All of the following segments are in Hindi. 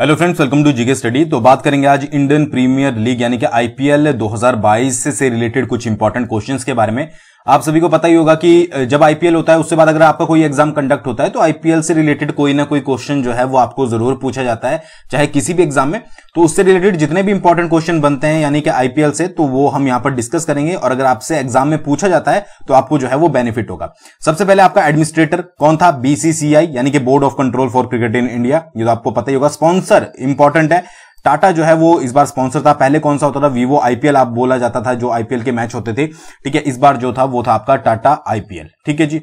hello friends welcome to GK study तो बात करेंगे आज इंडियन प्रीमियर लीग यानी कि आईपीएल 2022 से, से रिलेटेड कुछ इंपॉर्टेंट क्वेश्चंस के बारे में आप सभी को पता ही होगा कि जब आईपीएल होता है उसके बाद अगर आपका कोई एग्जाम कंडक्ट होता है तो आईपीएल से रिलेटेड कोई ना कोई क्वेश्चन जो है वो आपको जरूर पूछा जाता है चाहे किसी भी एग्जाम में तो उससे रिलेटेड जितने भी इंपॉर्टेंट क्वेश्चन बनते हैं यानी कि आईपीएल से तो वो हम यहां पर डिस्कस करेंगे और अगर आपसे एग्जाम में पूछा जाता है तो आपको जो है वो बेनिफिट होगा सबसे पहले आपका एडमिनिस्ट्रेटर कौन था बीसीसीआई यानी कि board of control for cricket in India ये तो आपको पता ही होगा स्पॉन्सर इंपॉर्टेंट है टाटा जो है वो इस बार स्पॉन्सर था पहले कौन सा होता था वीवो आईपीएल आप बोला जाता था जो आईपीएल के मैच होते थे ठीक है इस बार जो था वो था आपका टाटा आईपीएल ठीक है जी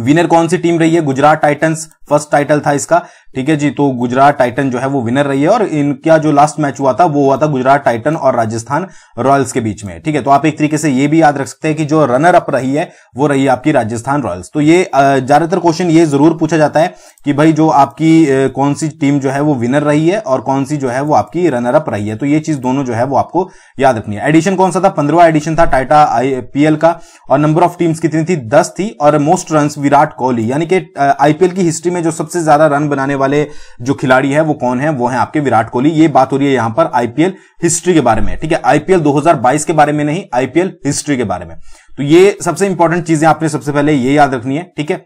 विनर कौन सी टीम रही है गुजरात टाइटंस फर्स्ट टाइटल था इसका ठीक है जी तो गुजरात टाइटन जो है वो विनर रही है और इनका जो लास्ट मैच हुआ था वो हुआ था गुजरात टाइटन और राजस्थान रॉयल्स के बीच में ठीक है तो आप एक तरीके से ये भी याद रख सकते हैं कि जो रनर अप रही है वो रही है आपकी राजस्थान रॉयल्स तो ये ज्यादातर क्वेश्चन ये जरूर पूछा जाता है कि भाई जो आपकी कौन सी टीम जो है वो विनर रही है और कौन सी जो है वो आपकी रनर अप रही है तो ये चीज दोनों जो है वो आपको याद रखनी है एडिशन कौन सा था पंद्रवा एडिशन था टाटा आई का और नंबर ऑफ टीम्स कितनी थी दस थी और मोस्ट रन विराट कोहली यानी कि आईपीएल की हिस्ट्री में जो सबसे ज्यादा रन बनाने वाले जो खिलाड़ी है वो कौन है वो है आपके विराट कोहली ये बात हो रही है यहां पर आईपीएल हिस्ट्री के बारे में ठीक है आईपीएल 2022 के बारे में नहीं आईपीएल हिस्ट्री के बारे में तो ये सबसे इंपॉर्टेंट चीजें आपने सबसे पहले ये याद रखनी है ठीक है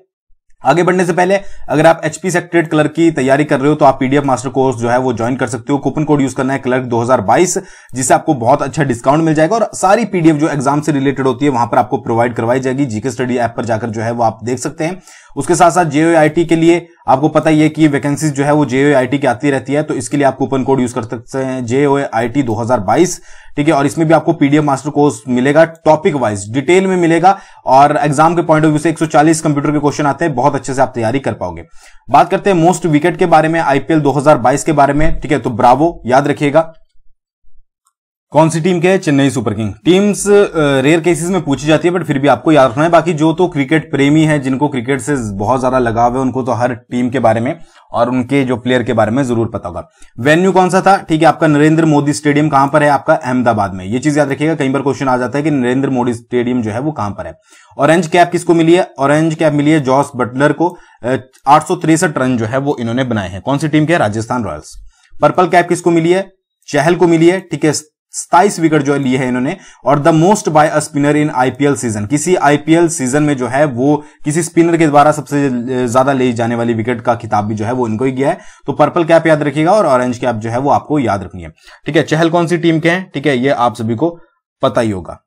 आगे बढ़ने से पहले अगर आप एचपी सेक्ट्रेट क्लर्क की तैयारी कर रहे हो तो आप पीडीएफ मास्टर कोर्स जो है वो ज्वाइन कर सकते हो कूपन कोड यूज करना है क्लर्क 2022 जिससे आपको बहुत अच्छा डिस्काउंट मिल जाएगा और सारी पीडीएफ जो एग्जाम से रिलेटेड होती है वहां पर आपको प्रोवाइड करवाई जाएगी जीके स्टडी ऐप पर जाकर जो है वो आप देख सकते हैं उसके साथ साथ जेओ के लिए आपको पता ही है कि वैकेंसीज जो है वो जेओआईटी की आती रहती है तो इसके लिए आप कूपन कोड यूज कर सकते हैं जेओ आई टी ठीक है और इसमें भी आपको पीडीएफ मास्टर कोर्स मिलेगा टॉपिक वाइज डिटेल में मिलेगा और एग्जाम के पॉइंट ऑफ व्यू से 140 कंप्यूटर के क्वेश्चन आते हैं बहुत अच्छे से आप तैयारी कर पाओगे बात करते हैं मोस्ट विकेट के बारे में आईपीएल 2022 के बारे में ठीक है तो ब्रावो याद रखिएगा कौन सी टीम के है Chennai super king teams rare cases में पूछी जाती है बट फिर भी आपको याद रखना है बाकी जो तो क्रिकेट प्रेमी है जिनको क्रिकेट से बहुत ज्यादा लगाव है उनको तो हर टीम के बारे में और उनके जो प्लेयर के बारे में जरूर पता होगा वेन्यू कौन सा था ठीक है आपका नरेंद्र मोदी स्टेडियम कहां पर है आपका अहमदाबाद में ये चीज याद रखिएगा कई बार क्वेश्चन आ जाता है कि नरेंद्र मोदी स्टेडियम जो है वो कहां पर है ऑरेंज कैप किसको मिली है ऑरेंज कैप मिली है जॉस बटलर को आठ रन जो है वो इन्होंने बनाए हैं कौन सी टीम के राजस्थान रॉयल्स पर्पल कैप किसको मिली है चहल को मिली है ठीक है सताइस विकेट जो है लिए हैं इन्होंने और the most by a spinner in IPL season किसी आईपीएल सीजन में जो है वो किसी स्पिनर के द्वारा सबसे ज्यादा ले जाने वाली विकेट का खिताब भी जो है वो इनको ही गया है तो पर्पल कैप याद रखिएगा और ऑरेंज कैप जो है वो आपको याद रखनी है ठीक है चहल कौन सी टीम के हैं ठीक है ये आप सभी को पता ही होगा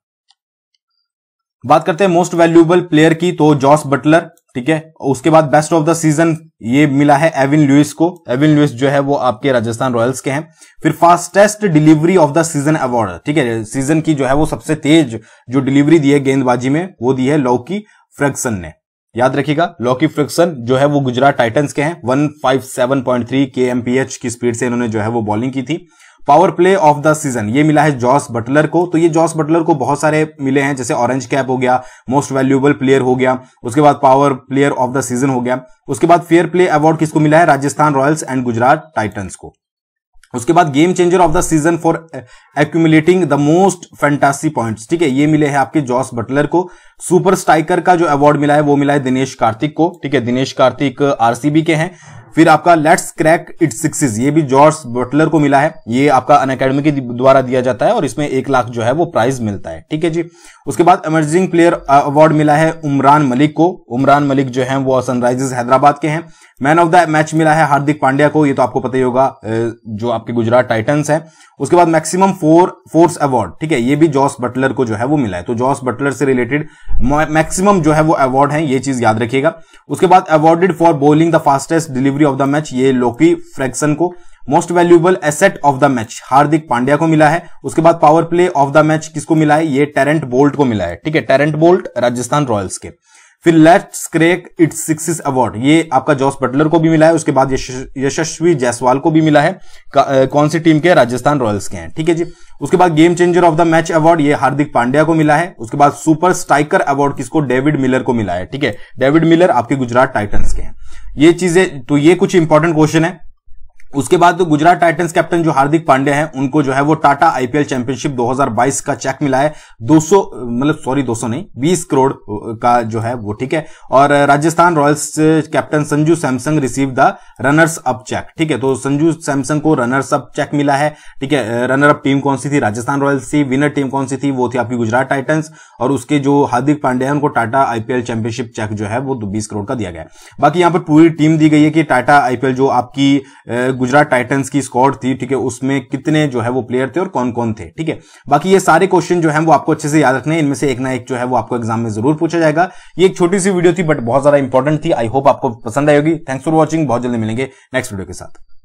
बात करते हैं मोस्ट वैल्यूएबल प्लेयर की तो जॉस बटलर ठीक है उसके बाद बेस्ट ऑफ द सीजन ये मिला है एविन लुइस को एविन लुइस जो है वो आपके राजस्थान रॉयल्स के हैं फिर fastest delivery of the season award ठीक है सीजन की जो है वो सबसे तेज जो डिलीवरी दी है गेंदबाजी में वो दी है लौकी फ्रैक्सन ने याद रखिएगा लॉकी फ्रिक्सन जो है वो गुजरात टाइटंस के हैं 157.3 के की स्पीड से इन्होंने जो है वो बॉलिंग की थी power play of the season ये मिला है जॉस बटलर को तो ये जॉस बटलर को बहुत सारे मिले हैं जैसे ऑरेंज कैप हो गया मोस्ट वैल्यूएबल प्लेयर हो गया उसके बाद power player of the season हो गया उसके बाद फेयर प्ले अवार्ड किसको मिला है Rajasthan Royals and Gujarat Titans को उसके बाद game changer of the season for accumulating the most fantasy points ठीक है ये मिले हैं आपके जॉस बटलर को सुपर स्ट्राइकर का जो अवार्ड मिला है वो मिला है दिनेश कार्तिक को ठीक है दिनेश कार्तिक आरसीबी के हैं फिर आपका लेट्स क्रैक इट सिक्सिस ये भी जॉर्ज बटलर को मिला है ये आपका अन अकेडमी के द्वारा दिया जाता है और इसमें एक लाख जो है वो प्राइज मिलता है ठीक है जी उसके बाद एमर्जिंग प्लेयर अवार्ड मिला है उमरान मलिक को उमरान मलिक जो है वो सनराइजर्स हैदराबाद के हैं मैन ऑफ द मैच मिला है हार्दिक पांड्या को ये तो आपको पता ही होगा जो आपके गुजरात टाइटन्स है उसके बाद मैक्सिमम फोर फोर्स अवार्ड ठीक है ये भी जॉस बटलर को जो है वो मिला है तो जॉस बटलर से रिलेटेड मैक्सिमम जो है वो अवार्ड है ये चीज याद रखिएगा उसके बाद awarded for bowling the fastest delivery of the match ये लोकी फ्रैक्सन को most valuable asset of the match Hardik Pandya को मिला है उसके बाद power play of the match किसको मिला है ये टेरेंट बोल्ट को मिला है ठीक है टेरेंट बोल्ट राजस्थान रॉयल्स के फिर let's crack its sixes award ये आपका जॉस बटलर को भी मिला है उसके बाद यशस्वी जायसवाल को भी मिला है कौन सी टीम के राजस्थान रॉयल्स के हैं ठीक है जी उसके बाद game changer of the match award ये हार्दिक पांड्या को मिला है उसके बाद सुपर स्ट्राइकर अवार्ड किसको डेविड मिलर को मिला है ठीक है डेविड मिलर आपके गुजरात टाइटन्स के हैं ये चीजें तो ये कुछ इंपॉर्टेंट क्वेश्चन है उसके बाद तो गुजरात टाइटंस कैप्टन जो हार्दिक पांडे हैं उनको जो है वो टाटा आईपीएल चैंपियनशिप 2022 का चेक मिला है 200 मतलब सॉरी 200 नहीं 20 करोड़ का जो है वो ठीक है और Rajasthan Royals captain Sanju Samson receive the runners up check ठीक है तो संजू सैमसंग को रनर्स अप चेक मिला है ठीक है रनर अप टीम कौन सी थी राजस्थान रॉयल्स थी विनर टीम कौन सी थी वो थी आपकी गुजरात टाइटन्स और उसके जो हार्दिक पांडे है उनको टाटा आईपीएल चैंपियनशिप चेक जो है वो बीस करोड़ का दिया गया बाकी यहां पर पूरी टीम दी गई है कि टाटा आईपीएल जो आपकी गुजरात टाइटन्स की स्कॉड थी ठीक है उसमें कितने जो है वो प्लेयर थे और कौन कौन थे ठीक है बाकी ये सारे क्वेश्चन जो है वो आपको अच्छे से याद रखने इनमें से एक ना एक जो है वो आपको एग्जाम में जरूर पूछा जाएगा ये एक छोटी सी वीडियो थी बट बहुत ज्यादा इंपॉर्टेंट थी आई होप आपको पसंद आएगी थैंक्स फॉर वॉचिंग बहुत जल्दी मिलेंगे नेक्स्ट वीडियो के साथ